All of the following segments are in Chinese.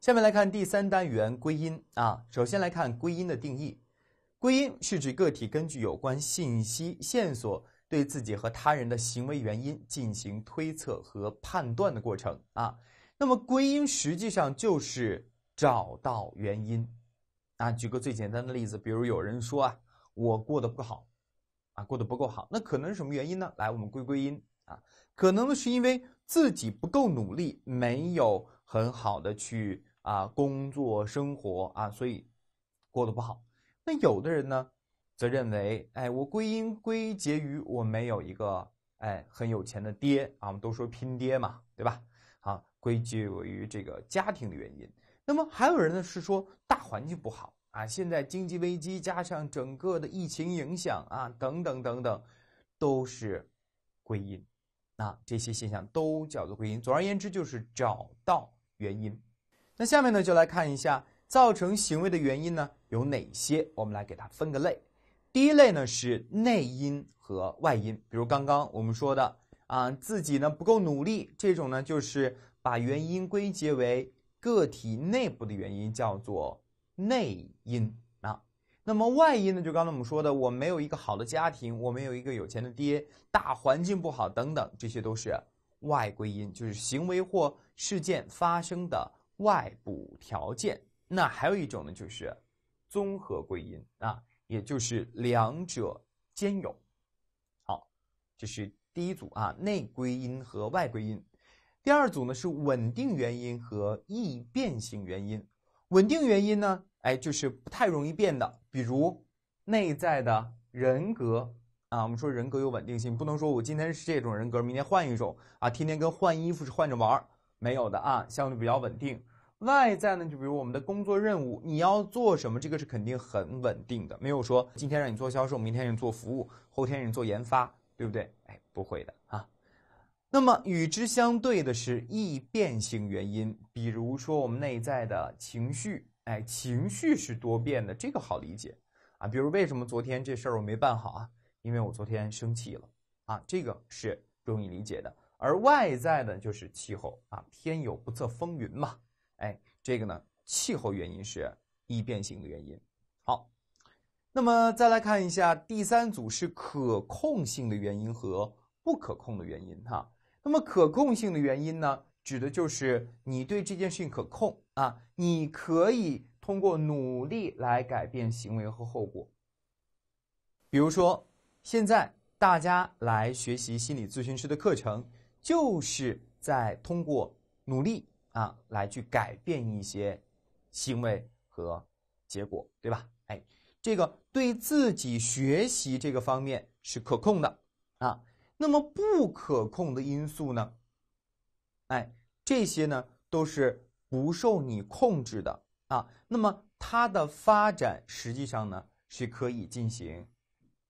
下面来看第三单元归因啊。首先来看归因的定义，归因是指个体根据有关信息线索，对自己和他人的行为原因进行推测和判断的过程啊。那么归因实际上就是找到原因啊。举个最简单的例子，比如有人说啊，我过得不好，啊，过得不够好，那可能是什么原因呢？来，我们归归因啊，可能是因为自己不够努力，没有很好的去。啊，工作生活啊，所以过得不好。那有的人呢，则认为，哎，我归因归结于我没有一个哎很有钱的爹啊，我们都说拼爹嘛，对吧？啊，归结于这个家庭的原因。那么还有人呢，是说大环境不好啊，现在经济危机加上整个的疫情影响啊，等等等等，都是归因。那这些现象都叫做归因。总而言之，就是找到原因。那下面呢，就来看一下造成行为的原因呢有哪些？我们来给它分个类。第一类呢是内因和外因，比如刚刚我们说的啊，自己呢不够努力，这种呢就是把原因归结为个体内部的原因，叫做内因啊。那么外因呢，就刚才我们说的，我没有一个好的家庭，我没有一个有钱的爹，大环境不好等等，这些都是外归因，就是行为或事件发生的。外部条件，那还有一种呢，就是综合归因啊，也就是两者兼有。好，这是第一组啊，内归因和外归因。第二组呢是稳定原因和易变性原因。稳定原因呢，哎，就是不太容易变的，比如内在的人格啊。我们说人格有稳定性，不能说我今天是这种人格，明天换一种啊，天天跟换衣服是换着玩儿。没有的啊，相对比较稳定。外在呢，就比如我们的工作任务，你要做什么，这个是肯定很稳定的，没有说今天让你做销售，明天让你做服务，后天让你做研发，对不对？哎，不会的啊。那么与之相对的是易变性原因，比如说我们内在的情绪，哎，情绪是多变的，这个好理解啊。比如为什么昨天这事儿我没办好啊？因为我昨天生气了啊，这个是容易理解的。而外在的，就是气候啊，天有不测风云嘛，哎，这个呢，气候原因是易变性的原因。好，那么再来看一下第三组，是可控性的原因和不可控的原因哈。那么可控性的原因呢，指的就是你对这件事情可控啊，你可以通过努力来改变行为和后果。比如说，现在大家来学习心理咨询师的课程。就是在通过努力啊，来去改变一些行为和结果，对吧？哎，这个对自己学习这个方面是可控的啊。那么不可控的因素呢，哎，这些呢都是不受你控制的啊。那么它的发展实际上呢是可以进行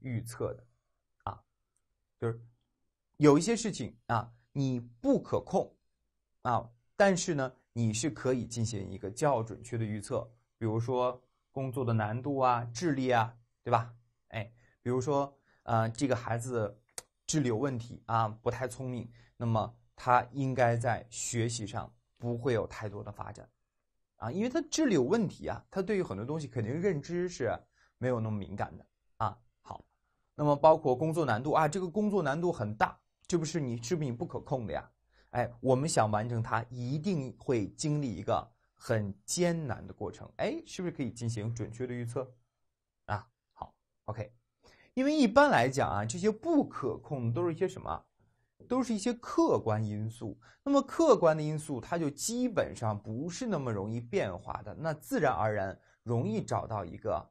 预测的啊，就是。有一些事情啊，你不可控，啊，但是呢，你是可以进行一个较准确的预测。比如说工作的难度啊，智力啊，对吧？哎，比如说，呃，这个孩子智力有问题啊，不太聪明，那么他应该在学习上不会有太多的发展，啊，因为他智力有问题啊，他对于很多东西肯定认知是没有那么敏感的啊。好，那么包括工作难度啊，这个工作难度很大。这不是你，是不是你不可控的呀？哎，我们想完成它，一定会经历一个很艰难的过程。哎，是不是可以进行准确的预测？啊，好，OK。因为一般来讲啊，这些不可控的都是一些什么？都是一些客观因素。那么客观的因素，它就基本上不是那么容易变化的。那自然而然容易找到一个，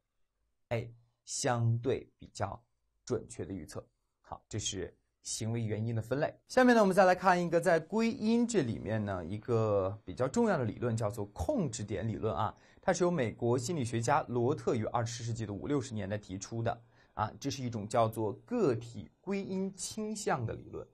哎，相对比较准确的预测。好，这是。行为原因的分类。下面呢，我们再来看一个在归因这里面呢一个比较重要的理论，叫做控制点理论啊。它是由美国心理学家罗特于二十世纪的五六十年代提出的啊。这是一种叫做个体归因倾向的理论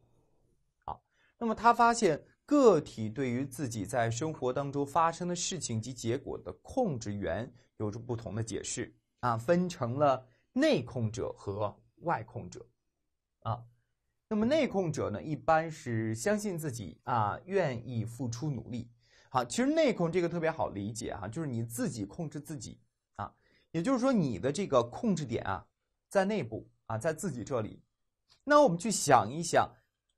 好，那么他发现个体对于自己在生活当中发生的事情及结果的控制源有着不同的解释啊，分成了内控者和外控者啊。那么内控者呢，一般是相信自己啊，愿意付出努力。好，其实内控这个特别好理解哈，就是你自己控制自己啊，也就是说你的这个控制点啊在内部啊，在自己这里。那我们去想一想，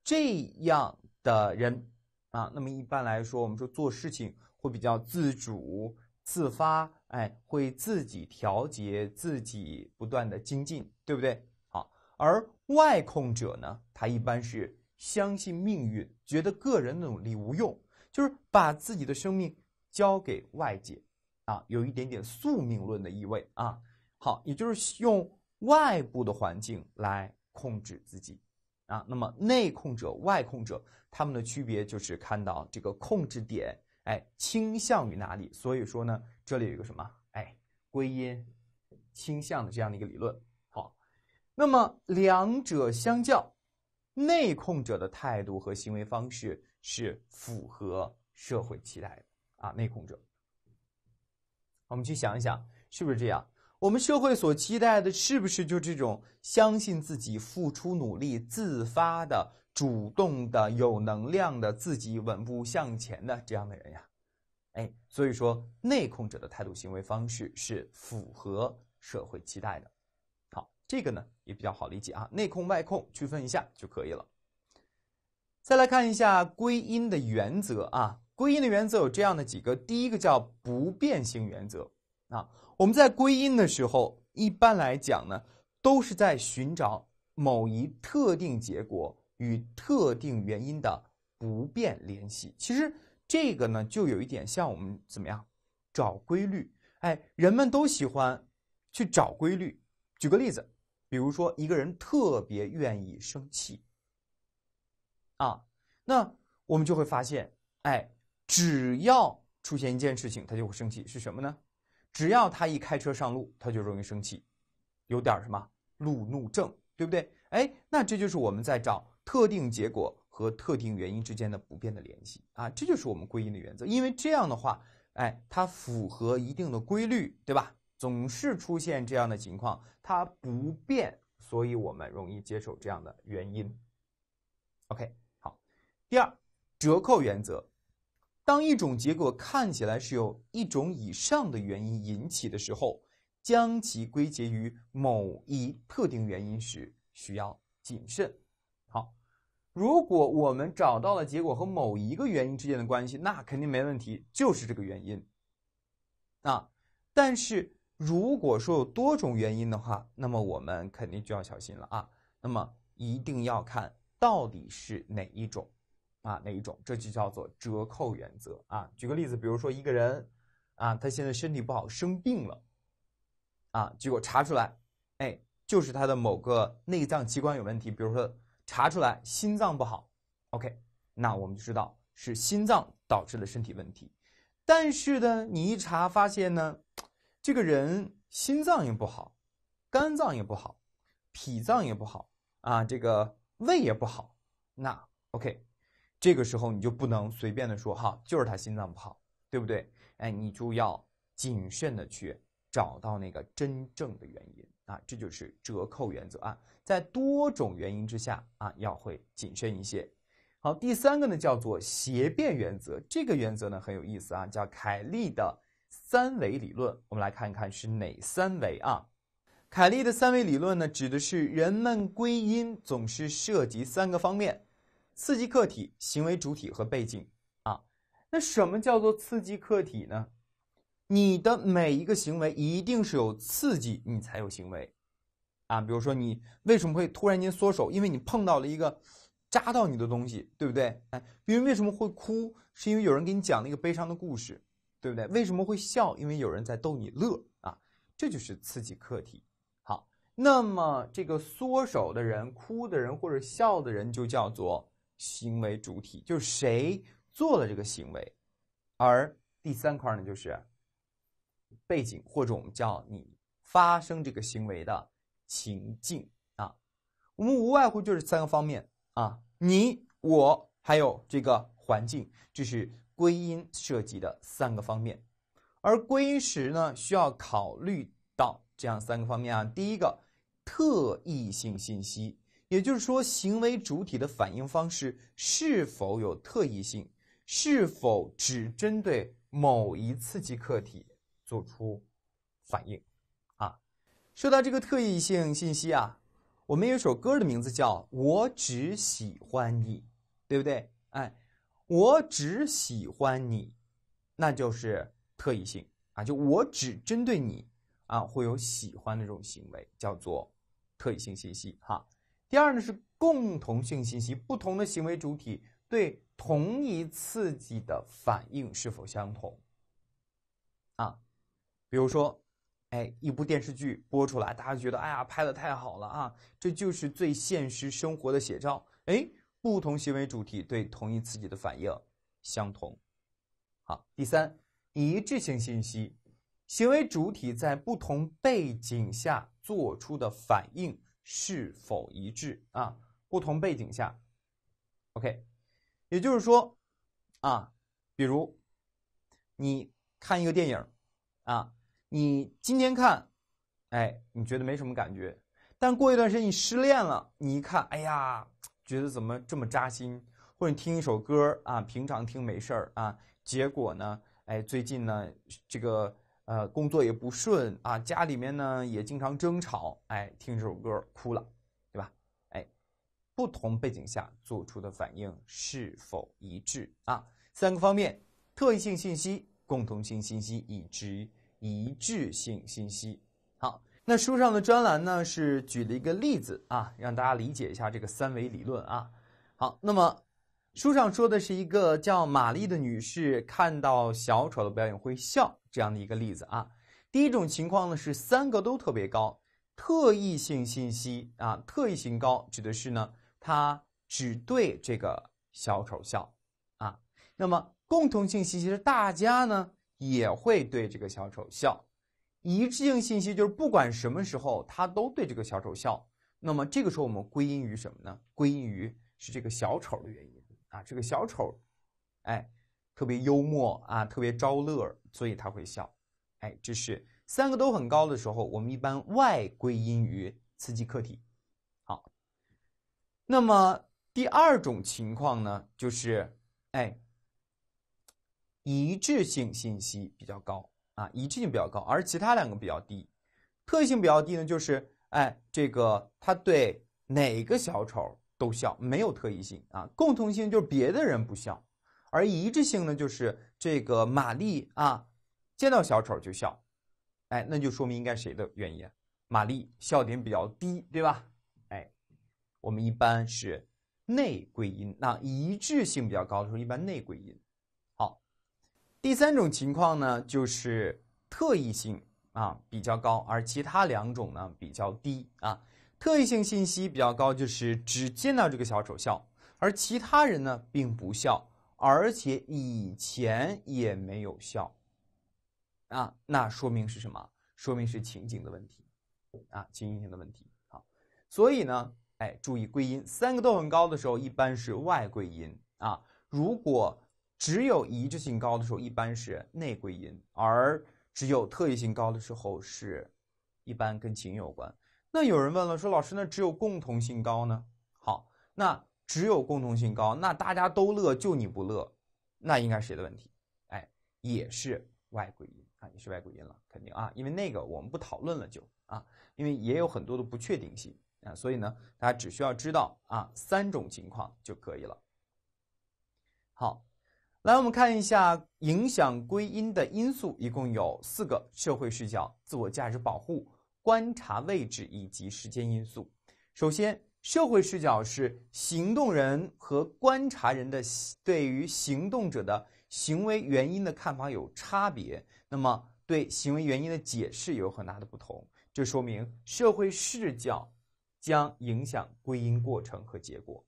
这样的人啊，那么一般来说，我们说做事情会比较自主、自发，哎，会自己调节自己，不断的精进，对不对？而外控者呢，他一般是相信命运，觉得个人努力无用，就是把自己的生命交给外界，啊，有一点点宿命论的意味啊。好，也就是用外部的环境来控制自己，啊，那么内控者、外控者他们的区别就是看到这个控制点，哎，倾向于哪里？所以说呢，这里有个什么，哎，归因倾向的这样的一个理论。那么两者相较，内控者的态度和行为方式是符合社会期待的啊！内控者，我们去想一想，是不是这样？我们社会所期待的，是不是就这种相信自己、付出努力、自发的、主动的、有能量的、自己稳步向前的这样的人呀？哎，所以说，内控者的态度、行为方式是符合社会期待的。这个呢也比较好理解啊，内控外控区分一下就可以了。再来看一下归因的原则啊，归因的原则有这样的几个，第一个叫不变性原则啊。我们在归因的时候，一般来讲呢，都是在寻找某一特定结果与特定原因的不变联系。其实这个呢，就有一点像我们怎么样找规律，哎，人们都喜欢去找规律。举个例子。比如说，一个人特别愿意生气，啊，那我们就会发现，哎，只要出现一件事情，他就会生气，是什么呢？只要他一开车上路，他就容易生气，有点什么路怒症，对不对？哎，那这就是我们在找特定结果和特定原因之间的不变的联系啊，这就是我们归因的原则，因为这样的话，哎，它符合一定的规律，对吧？总是出现这样的情况，它不变，所以我们容易接受这样的原因。OK，好。第二，折扣原则：当一种结果看起来是由一种以上的原因引起的时候，将其归结于某一特定原因时，需要谨慎。好，如果我们找到了结果和某一个原因之间的关系，那肯定没问题，就是这个原因。啊，但是。如果说有多种原因的话，那么我们肯定就要小心了啊。那么一定要看到底是哪一种，啊，哪一种，这就叫做折扣原则啊。举个例子，比如说一个人，啊，他现在身体不好，生病了，啊，结果查出来，哎，就是他的某个内脏器官有问题，比如说查出来心脏不好，OK，那我们就知道是心脏导致了身体问题。但是呢，你一查发现呢。这个人心脏也不好，肝脏也不好，脾脏也不好啊，这个胃也不好。那 OK，这个时候你就不能随便的说哈，就是他心脏不好，对不对？哎，你就要谨慎的去找到那个真正的原因啊，这就是折扣原则啊，在多种原因之下啊，要会谨慎一些。好，第三个呢叫做斜变原则，这个原则呢很有意思啊，叫凯利的。三维理论，我们来看一看是哪三维啊？凯利的三维理论呢，指的是人们归因总是涉及三个方面：刺激客体、行为主体和背景啊。那什么叫做刺激客体呢？你的每一个行为一定是有刺激，你才有行为啊。比如说，你为什么会突然间缩手？因为你碰到了一个扎到你的东西，对不对？哎，别人为什么会哭？是因为有人给你讲了一个悲伤的故事。对不对？为什么会笑？因为有人在逗你乐啊，这就是刺激客体。好，那么这个缩手的人、哭的人或者笑的人就叫做行为主体，就是谁做了这个行为。而第三块呢，就是背景，或者我们叫你发生这个行为的情境啊。我们无外乎就是三个方面啊：你、我，还有这个环境，就是。归因涉及的三个方面，而归因时呢，需要考虑到这样三个方面啊。第一个，特异性信息，也就是说，行为主体的反应方式是否有特异性，是否只针对某一刺激客体做出反应啊？说到这个特异性信息啊，我们有首歌的名字叫《我只喜欢你》，对不对？哎。我只喜欢你，那就是特异性啊，就我只针对你啊，会有喜欢的这种行为，叫做特异性信息哈。第二呢是共同性信息，不同的行为主体对同一刺激的反应是否相同啊？比如说，哎，一部电视剧播出来，大家觉得哎呀拍的太好了啊，这就是最现实生活的写照，哎。不同行为主体对同一刺激的反应相同，好。第三，一致性信息，行为主体在不同背景下做出的反应是否一致啊？不同背景下，OK，也就是说啊，比如你看一个电影啊，你今天看，哎，你觉得没什么感觉，但过一段时间你失恋了，你一看，哎呀。觉得怎么这么扎心？或者听一首歌啊，平常听没事儿啊，结果呢，哎，最近呢，这个呃工作也不顺啊，家里面呢也经常争吵，哎，听这首歌哭了，对吧？哎，不同背景下做出的反应是否一致啊？三个方面：特异性信息、共同性信息以及一致性信息。好。那书上的专栏呢是举了一个例子啊，让大家理解一下这个三维理论啊。好，那么书上说的是一个叫玛丽的女士看到小丑的表演会笑这样的一个例子啊。第一种情况呢是三个都特别高，特异性信息啊，特异性高指的是呢，它只对这个小丑笑啊。那么共同性信息是大家呢也会对这个小丑笑。一致性信息就是不管什么时候他都对这个小丑笑，那么这个时候我们归因于什么呢？归因于是这个小丑的原因啊，这个小丑，哎，特别幽默啊，特别招乐，所以他会笑，哎，这是三个都很高的时候，我们一般外归因于刺激客体。好，那么第二种情况呢，就是哎，一致性信息比较高。啊，一致性比较高，而其他两个比较低。特异性比较低呢，就是哎，这个他对哪个小丑都笑，没有特异性啊。共同性就是别的人不笑，而一致性呢，就是这个玛丽啊，见到小丑就笑，哎，那就说明应该谁的原因？玛丽笑点比较低，对吧？哎，我们一般是内归因，那一致性比较高的时候，一般内归因。第三种情况呢，就是特异性啊比较高，而其他两种呢比较低啊。特异性信息比较高，就是只见到这个小丑笑，而其他人呢并不笑，而且以前也没有笑啊。那说明是什么？说明是情景的问题啊，情景性的问题。好，所以呢，哎，注意归因，三个都很高的时候，一般是外归因啊。如果只有一致性高的时候，一般是内归因；而只有特异性高的时候，是一般跟情有关。那有人问了，说老师，那只有共同性高呢？好，那只有共同性高，那大家都乐，就你不乐，那应该谁的问题？哎，也是外归因啊，也是外归因了，肯定啊，因为那个我们不讨论了就啊，因为也有很多的不确定性啊，所以呢，大家只需要知道啊三种情况就可以了。好。来，我们看一下影响归因的因素，一共有四个：社会视角、自我价值保护、观察位置以及时间因素。首先，社会视角是行动人和观察人的对于行动者的行为原因的看法有差别，那么对行为原因的解释有很大的不同。这说明社会视角将影响归因过程和结果。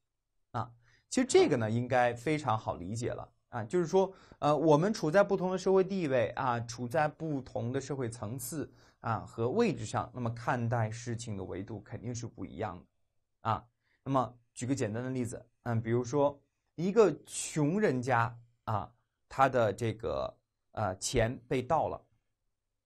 啊，其实这个呢，应该非常好理解了。啊，就是说，呃，我们处在不同的社会地位啊，处在不同的社会层次啊和位置上，那么看待事情的维度肯定是不一样的啊。那么，举个简单的例子，嗯，比如说一个穷人家啊，他的这个呃钱被盗了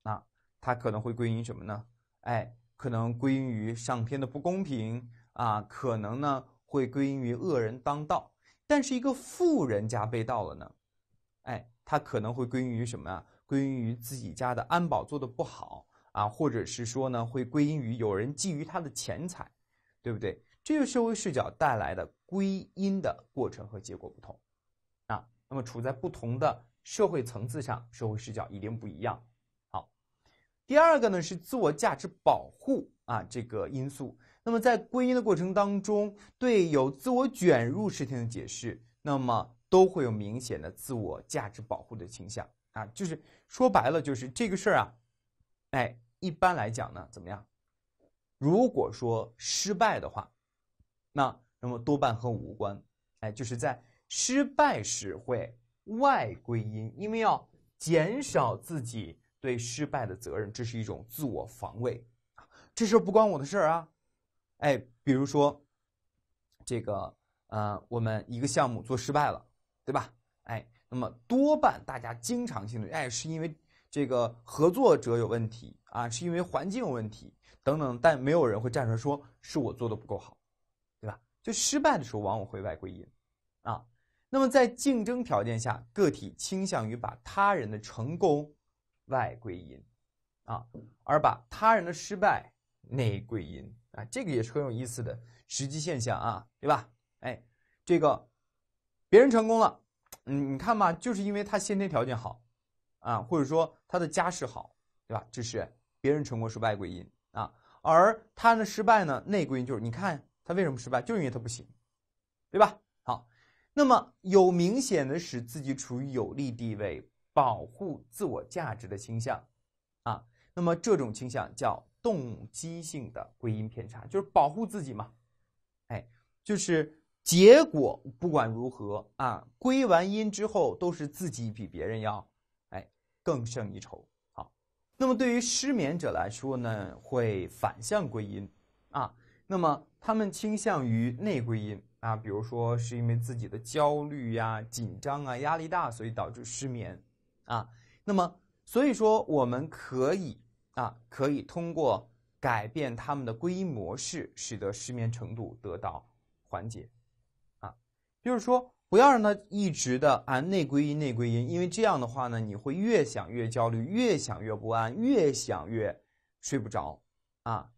啊，他可能会归因什么呢？哎，可能归因于上天的不公平啊，可能呢会归因于恶人当道。但是一个富人家被盗了呢，哎，他可能会归因于什么啊？归因于自己家的安保做的不好啊，或者是说呢，会归因于有人觊觎他的钱财，对不对？这个社会视角带来的归因的过程和结果不同啊。那么处在不同的社会层次上，社会视角一定不一样。好，第二个呢是自我价值保护啊这个因素。那么在归因的过程当中，对有自我卷入事情的解释，那么都会有明显的自我价值保护的倾向啊，就是说白了，就是这个事儿啊，哎，一般来讲呢，怎么样？如果说失败的话，那那么多半和无关，哎，就是在失败时会外归因，因为要减少自己对失败的责任，这是一种自我防卫，这事儿不关我的事儿啊。哎，比如说这个呃，我们一个项目做失败了，对吧？哎，那么多半大家经常性的哎，是因为这个合作者有问题啊，是因为环境有问题等等，但没有人会站出来说是我做的不够好，对吧？就失败的时候往往会外归因啊。那么在竞争条件下，个体倾向于把他人的成功外归因啊，而把他人的失败内归因。啊，这个也是很有意思的实际现象啊，对吧？哎，这个别人成功了，嗯，你看嘛，就是因为他先天条件好啊，或者说他的家世好，对吧？这是别人成功是外归因啊，而他的失败呢，内归因就是你看他为什么失败，就是因为他不行，对吧？好，那么有明显的使自己处于有利地位、保护自我价值的倾向啊，那么这种倾向叫。动机性的归因偏差就是保护自己嘛，哎，就是结果不管如何啊，归完因之后都是自己比别人要哎更胜一筹。好，那么对于失眠者来说呢，会反向归因啊，那么他们倾向于内归因啊，比如说是因为自己的焦虑呀、紧张啊、压力大，所以导致失眠啊。那么所以说，我们可以。啊，可以通过改变他们的归因模式，使得失眠程度得到缓解。啊，就是说，不要让他一直的啊内归因内归因，因为这样的话呢，你会越想越焦虑，越想越不安，越想越睡不着。啊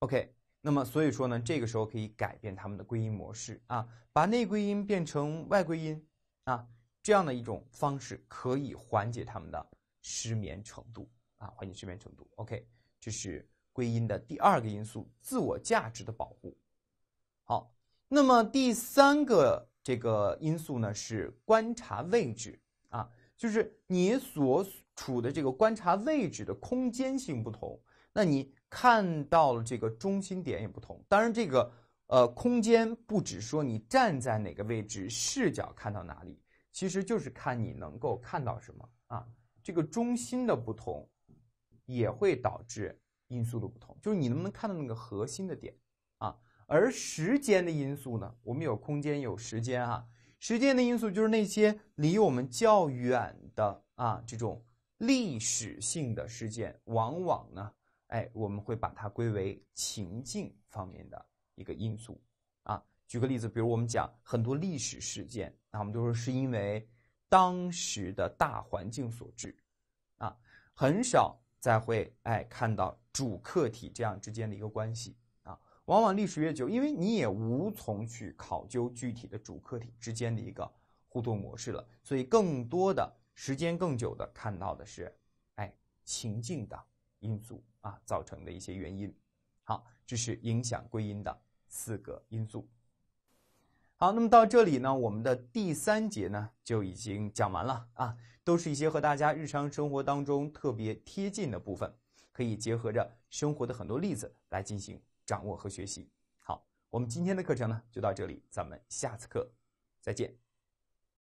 ，OK，那么所以说呢，这个时候可以改变他们的归因模式啊，把内归因变成外归因啊，这样的一种方式可以缓解他们的失眠程度。啊，环境睡眠程度，OK，这是归因的第二个因素，自我价值的保护。好，那么第三个这个因素呢，是观察位置啊，就是你所处的这个观察位置的空间性不同，那你看到了这个中心点也不同。当然，这个呃，空间不只说你站在哪个位置，视角看到哪里，其实就是看你能够看到什么啊，这个中心的不同。也会导致因素的不同，就是你能不能看到那个核心的点啊？而时间的因素呢，我们有空间，有时间啊。时间的因素就是那些离我们较远的啊，这种历史性的事件，往往呢，哎，我们会把它归为情境方面的一个因素啊。举个例子，比如我们讲很多历史事件啊，我们都说是因为当时的大环境所致啊，很少。再会，哎，看到主客体这样之间的一个关系啊，往往历史越久，因为你也无从去考究具体的主客体之间的一个互动模式了，所以更多的时间更久的看到的是，哎，情境的因素啊，造成的一些原因。好，这是影响归因的四个因素。好，那么到这里呢，我们的第三节呢就已经讲完了啊，都是一些和大家日常生活当中特别贴近的部分，可以结合着生活的很多例子来进行掌握和学习。好，我们今天的课程呢就到这里，咱们下次课再见。